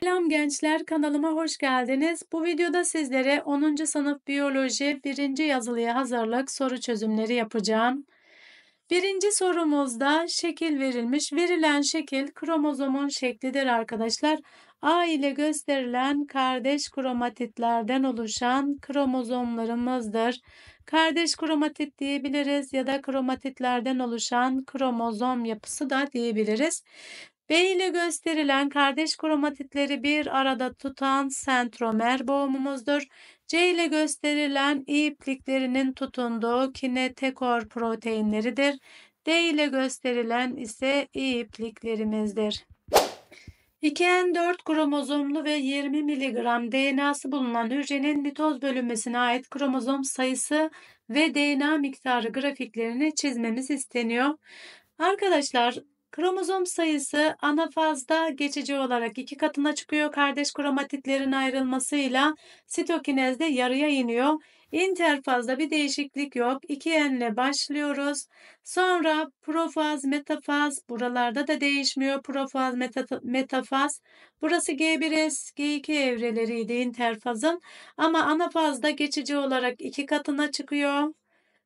Selam gençler kanalıma hoş geldiniz. Bu videoda sizlere 10. sınıf biyoloji 1. yazılıya hazırlık soru çözümleri yapacağım. Birinci sorumuzda şekil verilmiş. Verilen şekil kromozomun şeklidir arkadaşlar. A ile gösterilen kardeş kromatitlerden oluşan kromozomlarımızdır. Kardeş kromatit diyebiliriz ya da kromatitlerden oluşan kromozom yapısı da diyebiliriz. B ile gösterilen kardeş kromatitleri bir arada tutan sentromer boğumumuzdur. C ile gösterilen ipliklerinin tutunduğu kinetekor proteinleridir. D ile gösterilen ise ipliklerimizdir. 2N4 kromozomlu ve 20 mg DNA'sı bulunan hücrenin mitoz bölünmesine ait kromozom sayısı ve DNA miktarı grafiklerini çizmemiz isteniyor. Arkadaşlar Kromozom sayısı ana fazda geçici olarak iki katına çıkıyor. Kardeş kromatitlerin ayrılmasıyla sitokinezde yarıya iniyor. İnterfazda bir değişiklik yok. İki enle başlıyoruz. Sonra profaz, metafaz buralarda da değişmiyor. Profaz, meta, metafaz. Burası G1S, G2 evreleriydi interfazın. Ama ana fazda geçici olarak iki katına çıkıyor.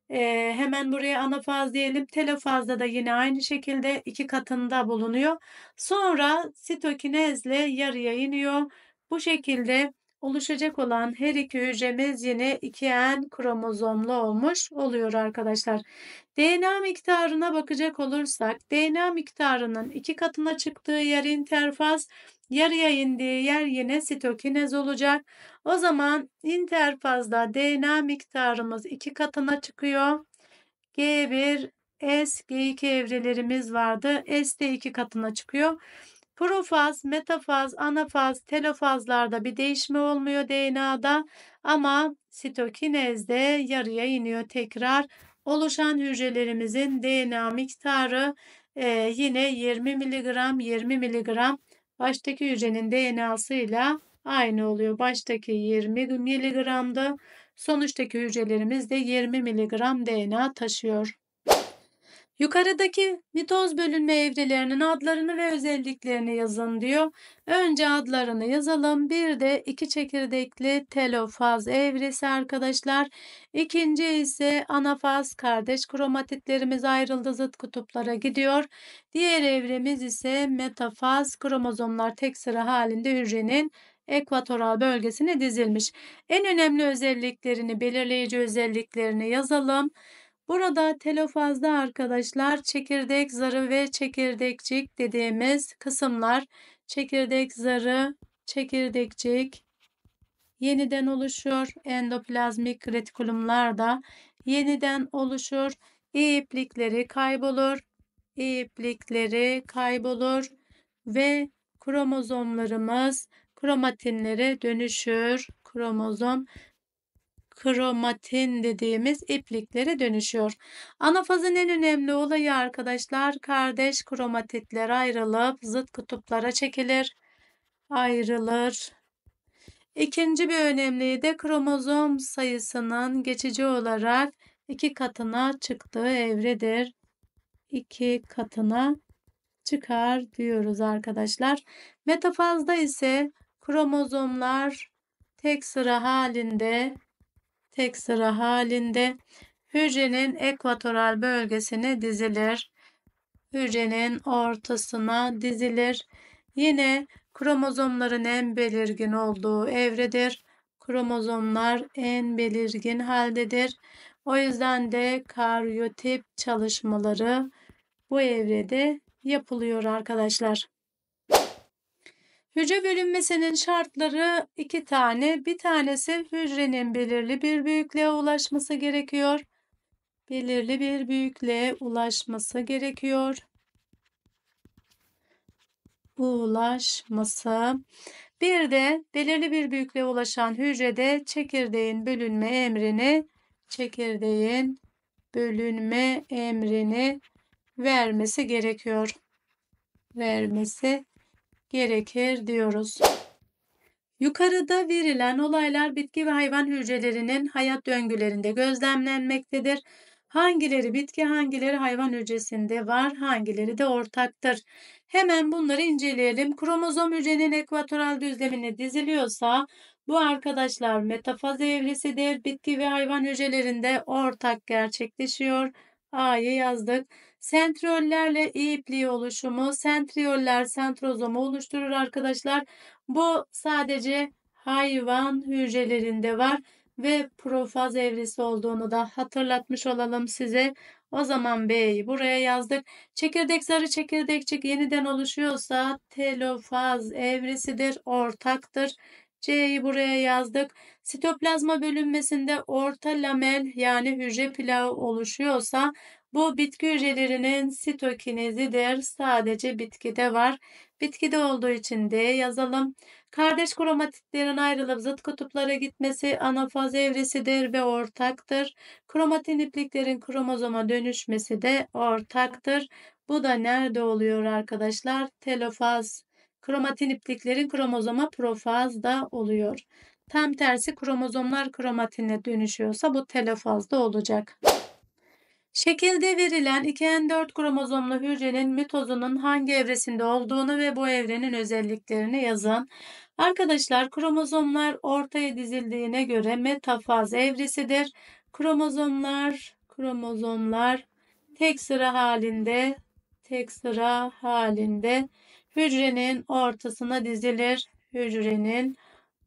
E, hemen buraya ana faz diyelim. Telofazda da yine aynı şekilde iki katında bulunuyor. Sonra sitokinezle yarıya iniyor. Bu şekilde oluşacak olan her iki hücremiz yine 2N kromozomlu olmuş oluyor arkadaşlar. DNA miktarına bakacak olursak DNA miktarının iki katına çıktığı yer interfaz yarıya indiği yer yine sitokinez olacak. O zaman interfazda DNA miktarımız iki katına çıkıyor. G1, S, G2 evrelerimiz vardı. S de iki katına çıkıyor. Profaz, metafaz, anafaz, telofazlarda bir değişme olmuyor DNA'da ama sitokinezde yarıya iniyor tekrar. Oluşan hücrelerimizin DNA miktarı e, yine 20 mg 20 mg baştaki hücrenin DNA'sıyla aynı oluyor. Baştaki 20 miligramda sonuçtaki hücrelerimiz de 20 miligram DNA taşıyor. Yukarıdaki mitoz bölünme evrelerinin adlarını ve özelliklerini yazın diyor. Önce adlarını yazalım. Bir de iki çekirdekli telofaz evresi arkadaşlar. İkinci ise anafaz kardeş kromatitlerimiz ayrıldı zıt kutuplara gidiyor. Diğer evremiz ise metafaz kromozomlar tek sıra halinde hücrenin ekvatoral bölgesine dizilmiş. En önemli özelliklerini belirleyici özelliklerini yazalım. Burada telofazda arkadaşlar çekirdek zarı ve çekirdekçik dediğimiz kısımlar çekirdek zarı, çekirdekçik yeniden oluşur. Endoplazmik retikulumlar da yeniden oluşur. E iplikleri kaybolur. E iplikleri kaybolur ve kromozomlarımız kromatinlere dönüşür. Kromozom kromatin dediğimiz ipliklere dönüşüyor. Anafazın en önemli olayı arkadaşlar kardeş kromatitlere ayrılıp zıt kutuplara çekilir, ayrılır. İkinci bir önemliği de kromozom sayısının geçici olarak iki katına çıktığı evredir. İki katına çıkar diyoruz arkadaşlar. Metafazda ise kromozomlar tek sıra halinde tek sıra halinde hücrenin ekvatoral bölgesine dizilir. Hücrenin ortasına dizilir. Yine kromozomların en belirgin olduğu evredir. Kromozomlar en belirgin haldedir. O yüzden de karyotip çalışmaları bu evrede yapılıyor arkadaşlar. Hücre bölünmesinin şartları iki tane. Bir tanesi hücrenin belirli bir büyüklüğe ulaşması gerekiyor. Belirli bir büyüklüğe ulaşması gerekiyor. Ulaşması. Bir de belirli bir büyüklüğe ulaşan hücrede çekirdeğin bölünme emrini çekirdeğin bölünme emrini vermesi gerekiyor. Vermesi gerekir diyoruz. Yukarıda verilen olaylar bitki ve hayvan hücrelerinin hayat döngülerinde gözlemlenmektedir. Hangileri bitki, hangileri hayvan hücresinde var, hangileri de ortaktır. Hemen bunları inceleyelim. Kromozom hücrenin ekvatoral düzlemine diziliyorsa bu arkadaşlar metafaz evresidir. Bitki ve hayvan hücrelerinde ortak gerçekleşiyor. A'yı yazdık. Sentriyollerle i ipliği oluşumu sentriyoller sentrozomu oluşturur arkadaşlar. Bu sadece hayvan hücrelerinde var ve profaz evresi olduğunu da hatırlatmış olalım size. O zaman B'yi buraya yazdık. Çekirdek zarı çekirdekçik yeniden oluşuyorsa telofaz evresidir, ortaktır. C'yi buraya yazdık. Sitoplazma bölünmesinde orta lamel yani hücre plağı oluşuyorsa bu bitki hücrelerinin sitokinezidir. Sadece bitkide var. Bitkide olduğu için de yazalım. Kardeş kromatitlerin ayrılıp zıt kutuplara gitmesi anafaz evresidir ve ortaktır. Kromatin ipliklerin kromozoma dönüşmesi de ortaktır. Bu da nerede oluyor arkadaşlar? Telofaz. Kromatin ipliklerin kromozoma profaz oluyor. Tam tersi kromozomlar kromatine dönüşüyorsa bu telofazda olacak. Şekilde verilen 2N4 kromozomlu hücrenin mitozunun hangi evresinde olduğunu ve bu evrenin özelliklerini yazın. Arkadaşlar kromozomlar ortaya dizildiğine göre metafaz evresidir. Kromozomlar, kromozomlar tek sıra halinde, tek sıra halinde hücrenin ortasına dizilir. Hücrenin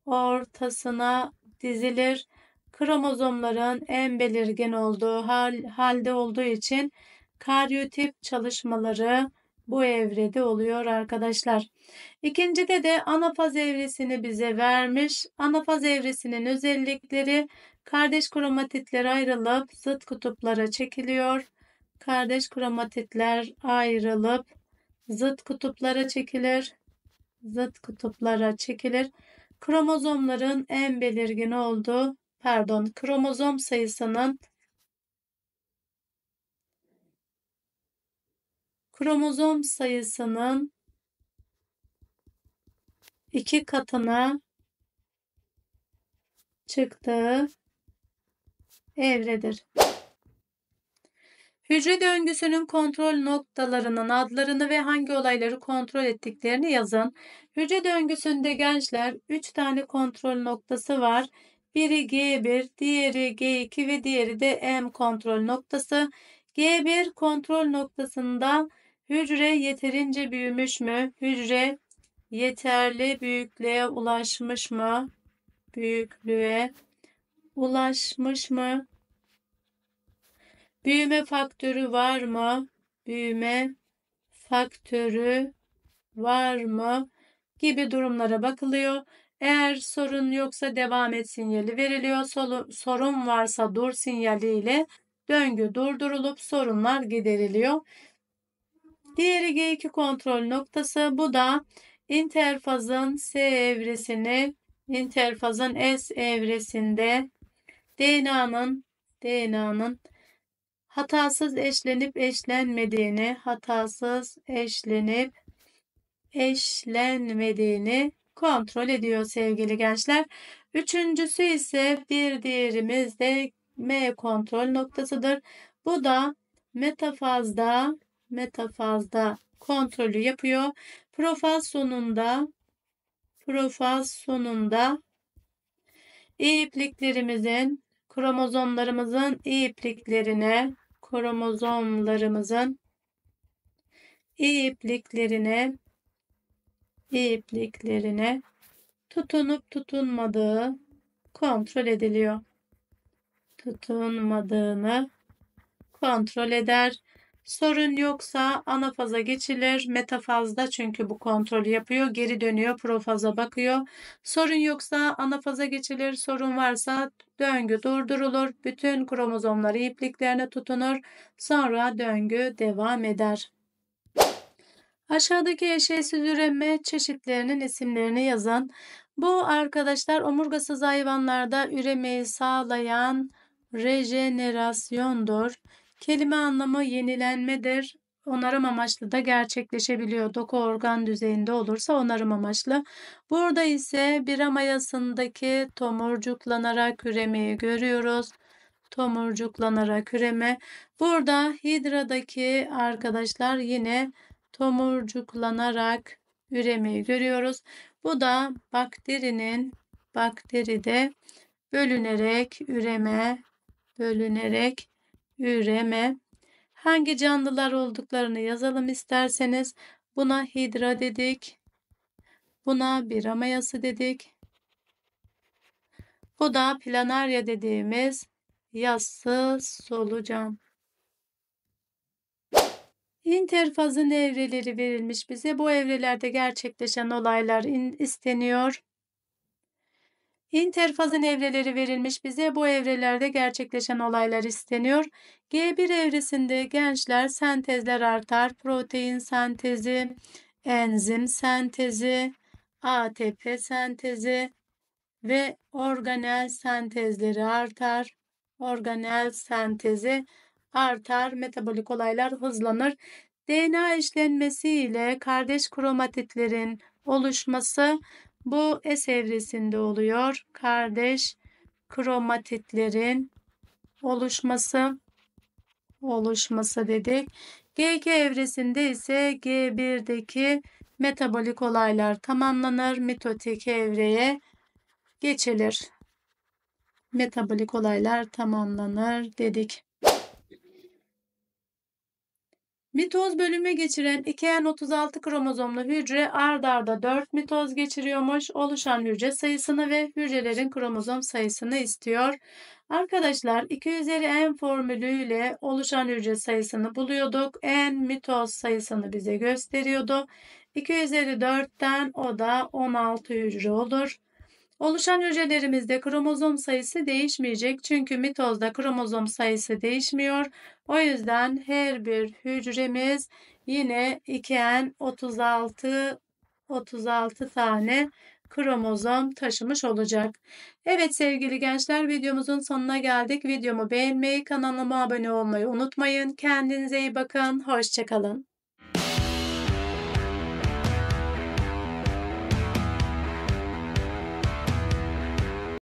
ortasına dizilir kromozomların en belirgin olduğu hal, halde olduğu için karyotip çalışmaları bu evrede oluyor arkadaşlar. İkincide de anafaz evresini bize vermiş. Anafaz evresinin özellikleri kardeş kromatitler ayrılıp zıt kutuplara çekiliyor. Kardeş kromatitler ayrılıp zıt kutuplara çekilir. Zıt kutuplara çekilir. Kromozomların en belirgin olduğu pardon kromozom sayısının kromozom sayısının iki katına çıktığı evredir. Hücre döngüsünün kontrol noktalarının adlarını ve hangi olayları kontrol ettiklerini yazın. Hücre döngüsünde gençler 3 tane kontrol noktası var. Biri G1, diğeri G2 ve diğeri de M kontrol noktası. G1 kontrol noktasında hücre yeterince büyümüş mü? Hücre yeterli büyüklüğe ulaşmış mı? Büyüklüğe ulaşmış mı? Büyüme faktörü var mı? Büyüme faktörü var mı? Gibi durumlara bakılıyor. Eğer sorun yoksa devam et sinyali veriliyor. sorun varsa dur sinyali ile döngü durdurulup sorunlar gideriliyor. Diğeri G2 kontrol noktası. Bu da interfazın S evresini interfazın S evresinde DNA'nın DNA'nın hatasız eşlenip eşlenmediğini, hatasız eşlenip eşlenmediğini kontrol ediyor sevgili gençler. Üçüncüsü ise bir diğerimiz de M kontrol noktasıdır. Bu da metafazda metafazda kontrolü yapıyor. Profaz sonunda profaz sonunda ipliklerimizin kromozomlarımızın ipliklerine kromozomlarımızın ipliklerine ipliklerine tutunup tutunmadığı kontrol ediliyor. Tutunmadığını kontrol eder. Sorun yoksa anafaza geçilir. Metafazda çünkü bu kontrol yapıyor. Geri dönüyor profaza bakıyor. Sorun yoksa anafaza geçilir. Sorun varsa döngü durdurulur. Bütün kromozomları ipliklerine tutunur. Sonra döngü devam eder. Aşağıdaki eşeğsiz üreme çeşitlerinin isimlerini yazan Bu arkadaşlar omurgasız hayvanlarda üremeyi sağlayan rejenerasyondur. Kelime anlamı yenilenmedir. Onarım amaçlı da gerçekleşebiliyor. Doku organ düzeyinde olursa onarım amaçlı. Burada ise bir amayasındaki tomurcuklanarak üremeyi görüyoruz. Tomurcuklanarak üreme. Burada hidradaki arkadaşlar yine tomurcuklanarak üremeyi görüyoruz. Bu da bakterinin bakteride bölünerek üreme, bölünerek üreme. Hangi canlılar olduklarını yazalım isterseniz. Buna hidra dedik. Buna bir amayası dedik. Bu da planarya dediğimiz yassız solucan. İnterfazın evreleri verilmiş bize. Bu evrelerde gerçekleşen olaylar isteniyor. İnterfazın evreleri verilmiş bize. Bu evrelerde gerçekleşen olaylar isteniyor. G1 evresinde gençler sentezler artar. Protein sentezi, enzim sentezi, ATP sentezi ve organel sentezleri artar. Organel sentezi artar, metabolik olaylar hızlanır. DNA işlenmesiyle kardeş kromatitlerin oluşması bu S evresinde oluyor. Kardeş kromatitlerin oluşması oluşması dedik. G2 evresinde ise G1'deki metabolik olaylar tamamlanır. Mitotik evreye geçilir. Metabolik olaylar tamamlanır dedik. Mitoz bölümü geçiren 2N36 kromozomlu hücre ard arda 4 mitoz geçiriyormuş. Oluşan hücre sayısını ve hücrelerin kromozom sayısını istiyor. Arkadaşlar 2 üzeri N formülüyle oluşan hücre sayısını buluyorduk. N mitoz sayısını bize gösteriyordu. 2 üzeri 4'ten o da 16 hücre olur. Oluşan hücrelerimizde kromozom sayısı değişmeyecek çünkü mitozda kromozom sayısı değişmiyor. O yüzden her bir hücremiz yine 2N 36 36 tane kromozom taşımış olacak. Evet sevgili gençler videomuzun sonuna geldik. Videomu beğenmeyi, kanalıma abone olmayı unutmayın. Kendinize iyi bakın. Hoşçakalın.